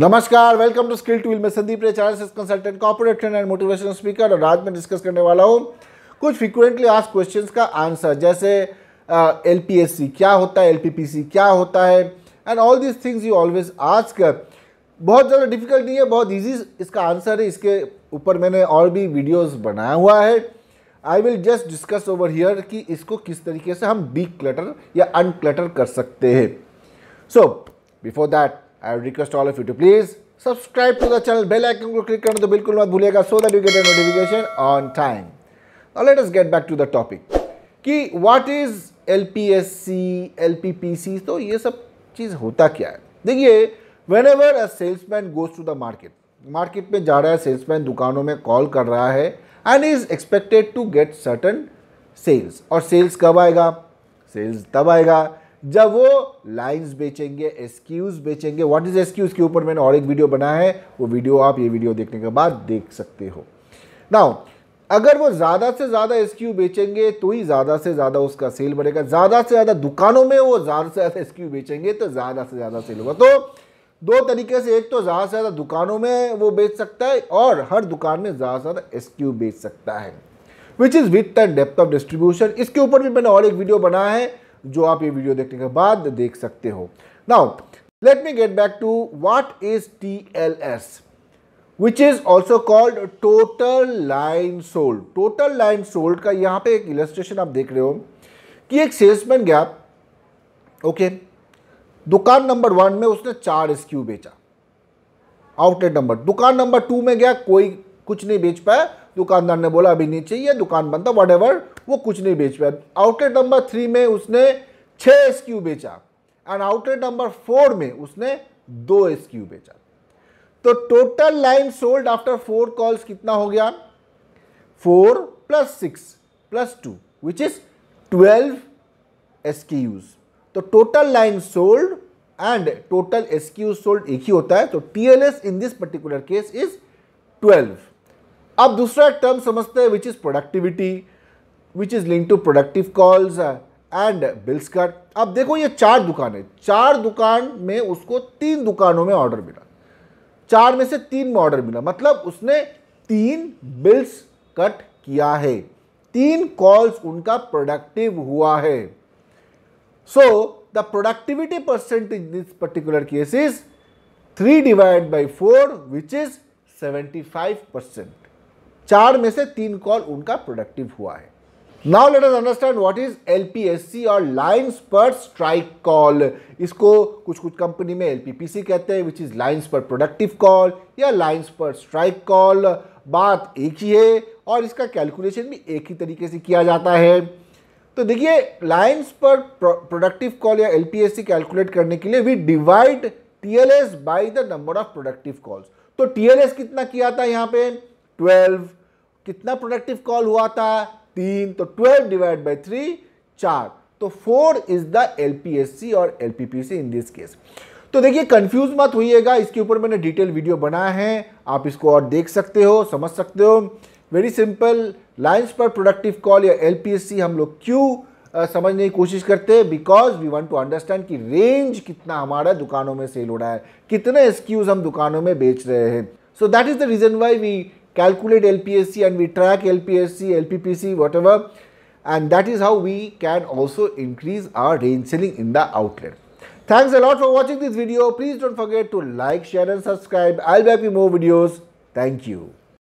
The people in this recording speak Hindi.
नमस्कार वेलकम टू स्किल टूल में Sandeep Ray charges consultant corporate train and motivational speaker और आज मैं डिस्कस करने वाला हूँ कुछ फ्रिक्वेंटली आज क्वेश्चन का आंसर जैसे एल uh, क्या होता है एल क्या होता है and all these things you always आज कर बहुत ज़्यादा डिफिकल्ट नहीं है बहुत ईजी इसका आंसर है इसके ऊपर मैंने और भी वीडियोज़ बनाया हुआ है I will just discuss over here कि इसको किस तरीके से हम डी क्लटर या अनक्लटर कर सकते हैं so before that I would request all of you to please subscribe to the channel bell icon को क्लिक करना तो बिल्कुल मत भूलिएगा so that you get a notification on time let us get back to the topic कि व्हाट इज एलपीएससी एलपीपीसी तो ये सब चीज होता क्या है देखिए whenever a salesman goes to the market market में जा रहा है सेल्समैन दुकानों में कॉल कर रहा है and is expected to get certain sales और सेल्स कब आएगा सेल्स तब आएगा जब वो लाइंस बेचेंगे एसक्यूज बेचेंगे व्हाट इज एसक्यूज के ऊपर मैंने और एक वीडियो बनाया है वो वीडियो आप ये वीडियो देखने के बाद देख सकते हो नाउ अगर वो ज़्यादा से ज़्यादा एस बेचेंगे तो ही ज़्यादा से ज़्यादा उसका सेल बढ़ेगा ज़्यादा से ज़्यादा दुकानों में वो ज़्यादा से ज़्यादा एस बेचेंगे तो ज़्यादा से ज़्यादा सेल होगा तो दो तरीके से एक तो ज़्यादा से ज़्यादा दुकानों में वो बेच सकता है और हर दुकान में ज़्यादा से ज़्यादा एस बेच सकता है which is with and depth of distribution इसके ऊपर भी मैंने और एक वीडियो बनाया है जो आप ये वीडियो देखने के बाद देख सकते हो now let me get back to what is T L S which is also called total line sold total line sold का यहां पे एक इलस्ट्रेशन आप देख रहे हो कि एक सेल्समैन गया ओके दुकान नंबर वन में उसने चार स्क्यू बेचा आउटलेट नंबर दुकान नंबर टू में गया कोई कुछ नहीं बेच पाया दुकानदार ने बोला अभी नहीं चाहिए दुकान बंद था वट वो कुछ नहीं बेच पाया आउटलेट नंबर थ्री में उसने छः एस बेचा एंड आउटलेट नंबर फोर में उसने दो एस बेचा तो total line sold after four calls कितना हो गया four plus six plus two which is twelve S तो total line sold and total S sold एक ही होता है तो T in this particular case is twelve आप दूसरा टर्म समझते हैं which is productivity which is link to productive calls and bills cut अब देखो ये चार दुकान है चार दुकान में उसको तीन दुकानों में ऑर्डर मिला चार में से तीन में ऑर्डर मिला मतलब उसने तीन बिल्स कट किया है तीन कॉल्स उनका प्रोडक्टिव हुआ है so the productivity percent in this particular case is three divide by four which is seventy five percent चार में से तीन कॉल उनका प्रोडक्टिव हुआ है now let us understand what is LPSC और लाइन्स पर स्ट्राइक कॉल इसको कुछ कुछ कंपनी में एलपीपीसी कहते हैं विच इज लाइन्स पर प्रोडक्टिव कॉल या लाइन्स पर स्ट्राइक कॉल बात एक ही है और इसका कैलकुलेशन भी एक ही तरीके से किया जाता है तो देखिए लाइन्स पर प्रोडक्टिव कॉल या एलपीएससी कैलकुलेट करने के लिए we divide TLS by the number of productive calls तो टीएलएस कितना किया था यहाँ पे ट्वेल्व कितना प्रोडक्टिव कॉल हुआ था तीन तो ट्वेल्व डिवाइड बाई थ्री चार तो फोर इज द एल और एल इन दिस केस तो देखिए कंफ्यूज मत होइएगा इसके ऊपर मैंने डिटेल वीडियो बनाया है आप इसको और देख सकते हो समझ सकते हो वेरी सिंपल लाइन्स पर प्रोडक्टिव कॉल या एल हम लोग क्यों समझने की कोशिश करते हैं because we want to understand कि रेंज कितना हमारा दुकानों में सेल हो रहा है कितने एक्सक्यूज हम दुकानों में बेच रहे हैं so that is the reason why we calculate LPSC and we track LPSC, LPPC, whatever. And that is how we can also increase our range selling in the outlet. Thanks a lot for watching this video. Please don't forget to like, share and subscribe. I'll back with more videos. Thank you.